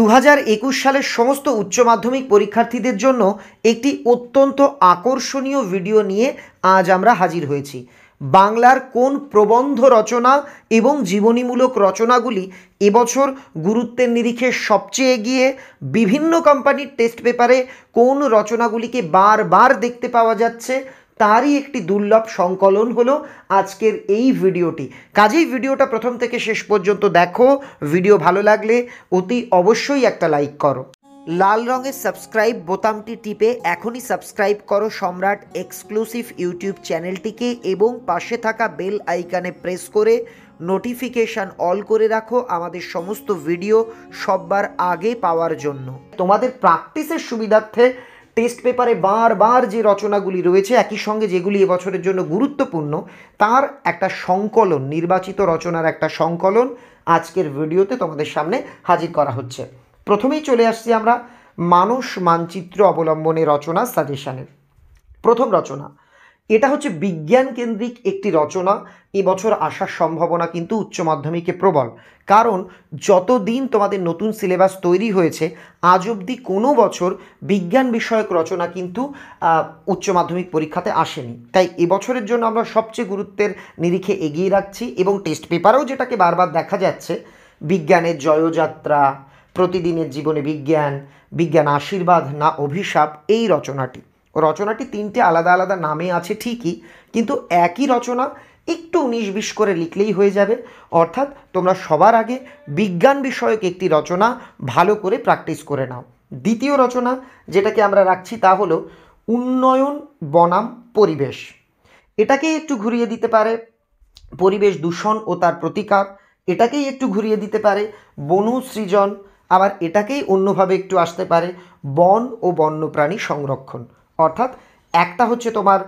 দু সালের সমস্ত উচ্চ মাধ্যমিক পরীক্ষার্থীদের জন্য একটি অত্যন্ত আকর্ষণীয় ভিডিও নিয়ে আজ আমরা হাজির হয়েছি বাংলার কোন প্রবন্ধ রচনা এবং জীবনীমূলক রচনাগুলি এবছর গুরুত্বের নিরিখে সবচেয়ে এগিয়ে বিভিন্ন কোম্পানির টেস্ট পেপারে কোন রচনাগুলিকে বারবার দেখতে পাওয়া যাচ্ছে তারই একটি দুর্লভ সংকলন হলো আজকের এই ভিডিওটি কাজেই ভিডিওটা প্রথম থেকে শেষ পর্যন্ত দেখো ভিডিও ভালো লাগলে অতি অবশ্যই একটা লাইক করো লাল রঙের সাবস্ক্রাইব বোতামটি টিপে এখনই সাবস্ক্রাইব করো সম্রাট এক্সক্লুসিভ ইউটিউব চ্যানেলটিকে এবং পাশে থাকা বেল আইকানে প্রেস করে নোটিফিকেশান অল করে রাখো আমাদের সমস্ত ভিডিও সববার আগে পাওয়ার জন্য তোমাদের প্র্যাকটিসের সুবিধার্থে টেস্ট পেপারে বারবার যে রচনাগুলি রয়েছে একই সঙ্গে যেগুলি এবছরের জন্য গুরুত্বপূর্ণ তার একটা সংকলন নির্বাচিত রচনার একটা সংকলন আজকের ভিডিওতে তোমাদের সামনে হাজির করা হচ্ছে প্রথমেই চলে আসছি আমরা মানুষ মানচিত্র অবলম্বনে রচনা সাজেশানের প্রথম রচনা এটা হচ্ছে বিজ্ঞান কেন্দ্রিক একটি রচনা এবছর আসার সম্ভাবনা কিন্তু উচ্চ মাধ্যমিকে প্রবল কারণ যতদিন তোমাদের নতুন সিলেবাস তৈরি হয়েছে আজ অবধি কোনো বছর বিজ্ঞান বিষয়ক রচনা কিন্তু উচ্চ মাধ্যমিক পরীক্ষাতে আসেনি তাই এবছরের জন্য আমরা সবচেয়ে গুরুত্বের নিরিখে এগিয়ে রাখছি এবং টেস্ট পেপারেও যেটাকে বারবার দেখা যাচ্ছে বিজ্ঞানের জয়যাত্রা প্রতিদিনের জীবনে বিজ্ঞান বিজ্ঞান আশীর্বাদ না অভিশাপ এই রচনাটি রচনাটি তিনটে আলাদা আলাদা নামে আছে ঠিকই কিন্তু একই রচনা একটু উনিশ বিশ করে লিখলেই হয়ে যাবে অর্থাৎ তোমরা সবার আগে বিজ্ঞান বিষয়ক একটি রচনা ভালো করে প্র্যাকটিস করে নাও দ্বিতীয় রচনা যেটাকে আমরা রাখছি তা হলো উন্নয়ন বনাম পরিবেশ এটাকেই একটু ঘুরিয়ে দিতে পারে পরিবেশ দূষণ ও তার প্রতিকার এটাকেই একটু ঘুরিয়ে দিতে পারে বনু সৃজন আবার এটাকেই অন্যভাবে একটু আসতে পারে বন ও বন্যপ্রাণী সংরক্ষণ অর্থাৎ একটা হচ্ছে তোমার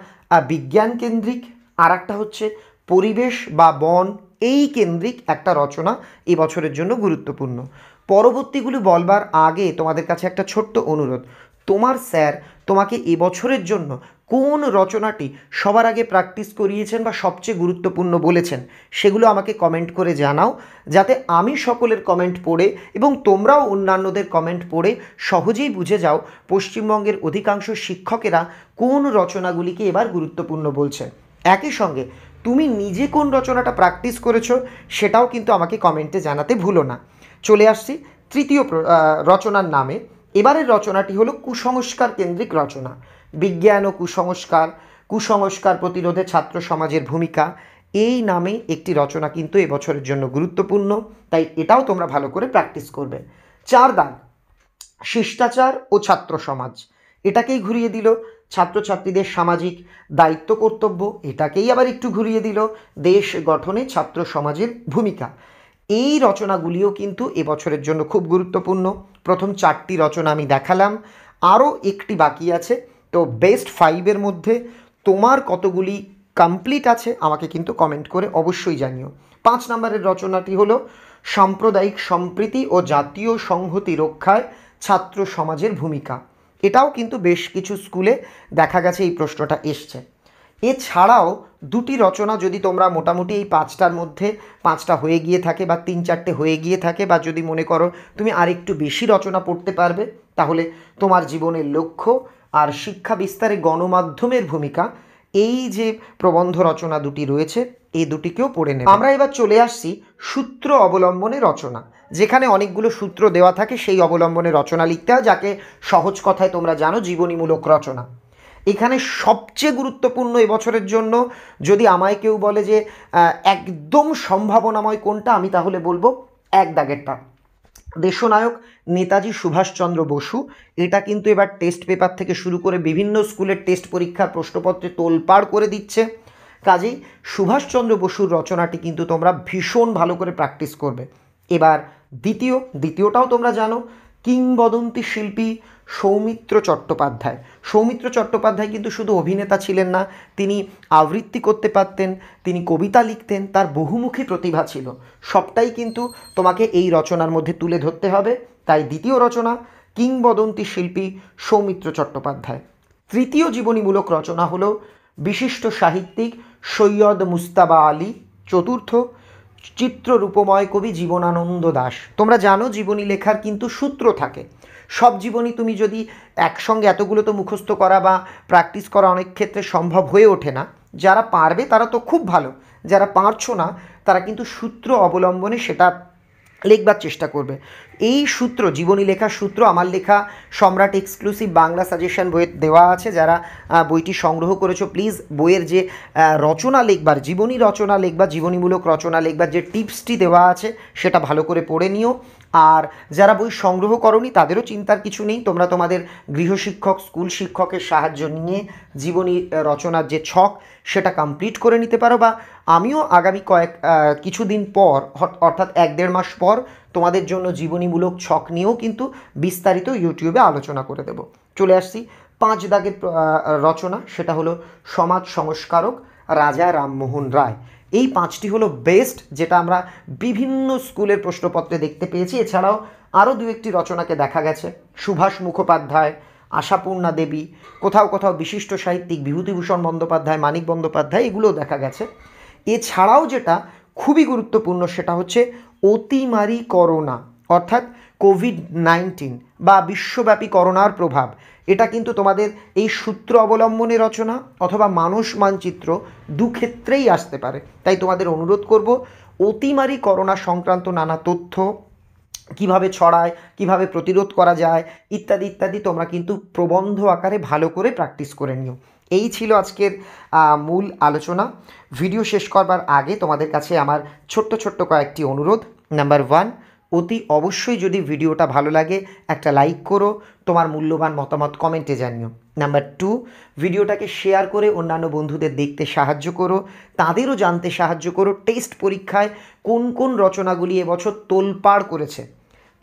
বিজ্ঞান কেন্দ্রিক আর একটা হচ্ছে পরিবেশ বা বন এই কেন্দ্রিক একটা রচনা এবছরের জন্য গুরুত্বপূর্ণ পরবর্তীগুলি বলবার আগে তোমাদের কাছে একটা ছোট্ট অনুরোধ তোমার স্যার তোমাকে এবছরের জন্য কোন রচনাটি সবার আগে প্র্যাকটিস করিয়েছেন বা সবচেয়ে গুরুত্বপূর্ণ বলেছেন সেগুলো আমাকে কমেন্ট করে জানাও যাতে আমি সকলের কমেন্ট পড়ে এবং তোমরাও অন্যান্যদের কমেন্ট পড়ে সহজেই বুঝে যাও পশ্চিমবঙ্গের অধিকাংশ শিক্ষকেরা কোন রচনাগুলিকে এবার গুরুত্বপূর্ণ বলছেন একই সঙ্গে তুমি নিজে কোন রচনাটা প্র্যাকটিস করেছো সেটাও কিন্তু আমাকে কমেন্টে জানাতে ভুলো না চলে আসছি তৃতীয় রচনার নামে এবারের রচনাটি হলো কুসংস্কার কেন্দ্রিক রচনা বিজ্ঞান ও কুসংস্কার কুসংস্কার প্রতিরোধে ছাত্র সমাজের ভূমিকা এই নামে একটি রচনা কিন্তু এবছরের জন্য গুরুত্বপূর্ণ তাই এটাও তোমরা ভালো করে প্র্যাকটিস করবে চার দাগ শিষ্টাচার ও ছাত্র সমাজ এটাকেই ঘুরিয়ে দিল ছাত্রছাত্রীদের সামাজিক দায়িত্ব কর্তব্য এটাকেই আবার একটু ঘুরিয়ে দিল দেশ গঠনে ছাত্র সমাজের ভূমিকা এই রচনাগুলিও কিন্তু এবছরের জন্য খুব গুরুত্বপূর্ণ প্রথম চারটি রচনা আমি দেখালাম আরও একটি বাকি আছে তো বেস্ট ফাইভের মধ্যে তোমার কতগুলি কমপ্লিট আছে আমাকে কিন্তু কমেন্ট করে অবশ্যই জানিও পাঁচ নম্বরের রচনাটি হলো সাম্প্রদায়িক সম্প্রীতি ও জাতীয় সংহতি রক্ষায় ছাত্র সমাজের ভূমিকা এটাও কিন্তু বেশ কিছু স্কুলে দেখা গেছে এই প্রশ্নটা এসছে এছাড়াও দুটি রচনা যদি তোমরা মোটামুটি এই পাঁচটার মধ্যে পাঁচটা হয়ে গিয়ে থাকে বা তিন চারটে হয়ে গিয়ে থাকে বা যদি মনে করো তুমি আরেকটু বেশি রচনা পড়তে পারবে তাহলে তোমার জীবনের লক্ষ্য আর শিক্ষা বিস্তারে গণমাধ্যমের ভূমিকা এই যে প্রবন্ধ রচনা দুটি রয়েছে এই দুটিকেও পড়ে নেব আমরা এবার চলে আসছি সূত্র অবলম্বনে রচনা যেখানে অনেকগুলো সূত্র দেওয়া থাকে সেই অবলম্বনে রচনা লিখতে হয় যাকে সহজ কথায় তোমরা জানো জীবনীমূলক রচনা এখানে সবচেয়ে গুরুত্বপূর্ণ এবছরের জন্য যদি আমায় কেউ বলে যে একদম সম্ভাবনাময় কোনটা আমি তাহলে বলবো এক দাগেরটা দেশনায়ক নেতাজি সুভাষচন্দ্র বসু এটা কিন্তু এবার টেস্ট পেপার থেকে শুরু করে বিভিন্ন স্কুলের টেস্ট পরীক্ষার প্রশ্নপত্রে তোলপাড় করে দিচ্ছে কাজেই সুভাষচন্দ্র বসুর রচনাটি কিন্তু তোমরা ভীষণ ভালো করে প্র্যাকটিস করবে এবার দ্বিতীয় দ্বিতীয়টাও তোমরা জানো কিংবদন্তি শিল্পী সৌমিত্র চট্টোপাধ্যায় সৌমিত্র চট্টোপাধ্যায় কিন্তু শুধু অভিনেতা ছিলেন না তিনি আবৃত্তি করতে পারতেন তিনি কবিতা লিখতেন তার বহুমুখী প্রতিভা ছিল সবটাই কিন্তু তোমাকে এই রচনার মধ্যে তুলে ধরতে হবে তাই দ্বিতীয় রচনা কিংবদন্তি শিল্পী সৌমিত্র চট্টোপাধ্যায় তৃতীয় জীবনীমূলক রচনা হল বিশিষ্ট সাহিত্যিক সৈয়দ মুস্তাবা আলী চতুর্থ চিত্ররূপময় কবি জীবনানন্দ দাস তোমরা জানো জীবনী লেখার কিন্তু সূত্র থাকে সব জীবনী তুমি যদি একসঙ্গে এতগুলো তো মুখস্থ করা বা প্র্যাকটিস করা অনেক ক্ষেত্রে সম্ভব হয়ে ওঠে না যারা পারবে তারা তো খুব ভালো যারা পারছো না তারা কিন্তু সূত্র অবলম্বনে সেটা লেখবার চেষ্টা করবে এই সূত্র জীবনী লেখার সূত্র আমার লেখা সম্রাট এক্সক্লুসিভ বাংলা সাজেশন বইয়ে দেওয়া আছে যারা বইটি সংগ্রহ করেছো প্লিজ বইয়ের যে রচনা লেখবার জীবনী রচনা লেখবা জীবনীমূলক রচনা লেখবার যে টিপসটি দেওয়া আছে সেটা ভালো করে পড়ে নিও আর যারা বই সংগ্রহ করনি তাদেরও চিন্তার কিছু নেই তোমরা তোমাদের গৃহশিক্ষক স্কুল শিক্ষকের সাহায্য নিয়ে জীবনী রচনার যে ছক সেটা কমপ্লিট করে নিতে পারো বা আমিও আগামী কয়েক কিছুদিন পর অর্থাৎ এক দেড় মাস পর তোমাদের জন্য জীবনীমূলক ছক নিয়েও কিন্তু বিস্তারিত ইউটিউবে আলোচনা করে দেব চলে আসছি পাঁচ দাগের রচনা সেটা হলো সমাজ সংস্কারক রাজা রামমোহন রায় এই পাঁচটি হলো বেস্ট যেটা আমরা বিভিন্ন স্কুলের প্রশ্নপত্রে দেখতে পেয়েছি এছাড়াও আরও দু একটি রচনাকে দেখা গেছে সুভাষ মুখোপাধ্যায় আশাপূর্ণা দেবী কোথাও কোথাও বিশিষ্ট সাহিত্যিক বিভূতিভূষণ বন্দ্যোপাধ্যায় মানিক বন্দ্যোপাধ্যায় এগুলোও দেখা গেছে এছাড়াও যেটা খুবই গুরুত্বপূর্ণ সেটা হচ্ছে অতিমারি করোনা অর্থাৎ কোভিড নাইন্টিন বা বিশ্বব্যাপী করোনার প্রভাব এটা কিন্তু তোমাদের এই সূত্র অবলম্বনে রচনা অথবা মানুষ মানচিত্র দুক্ষেত্রেই আসতে পারে তাই তোমাদের অনুরোধ করব অতিমারি করোনা সংক্রান্ত নানা তথ্য কিভাবে ছড়ায় কিভাবে প্রতিরোধ করা যায় ইত্যাদি ইত্যাদি তোমরা কিন্তু প্রবন্ধ আকারে ভালো করে প্র্যাকটিস করে নিও এই ছিল আজকের মূল আলোচনা ভিডিও শেষ করবার আগে তোমাদের কাছে আমার ছোট্ট ছোট্ট কয়েকটি অনুরোধ নাম্বার ওয়ান অতি অবশ্যই যদি ভিডিওটা ভালো লাগে একটা লাইক করো তোমার মূল্যবান মতামত কমেন্টে জানিও নাম্বার টু ভিডিওটাকে শেয়ার করে অন্যান্য বন্ধুদের দেখতে সাহায্য করো তাদেরও জানতে সাহায্য করো টেস্ট পরীক্ষায় কোন কোন রচনাগুলি এবছর তোলপাড় করেছে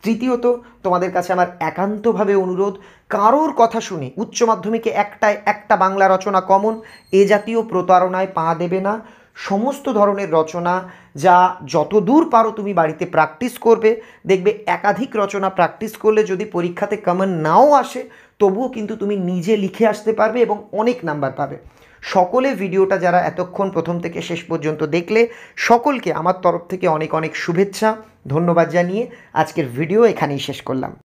তৃতীয়ত তোমাদের কাছে আমার একান্তভাবে অনুরোধ কারোর কথা শুনে উচ্চ মাধ্যমিকে একটায় একটা বাংলা রচনা কমন এ জাতীয় প্রতারণায় পা দেবে না সমস্ত ধরনের রচনা যা যত দূর পারো তুমি বাড়িতে প্র্যাকটিস করবে দেখবে একাধিক রচনা প্র্যাকটিস করলে যদি পরীক্ষাতে কমন নাও আসে তবুও কিন্তু তুমি নিজে লিখে আসতে পারবে এবং অনেক নাম্বার পাবে সকলে ভিডিওটা যারা এতক্ষণ প্রথম থেকে শেষ পর্যন্ত দেখলে সকলকে আমার তরফ থেকে অনেক অনেক শুভেচ্ছা ধন্যবাদ জানিয়ে আজকের ভিডিও এখানেই শেষ করলাম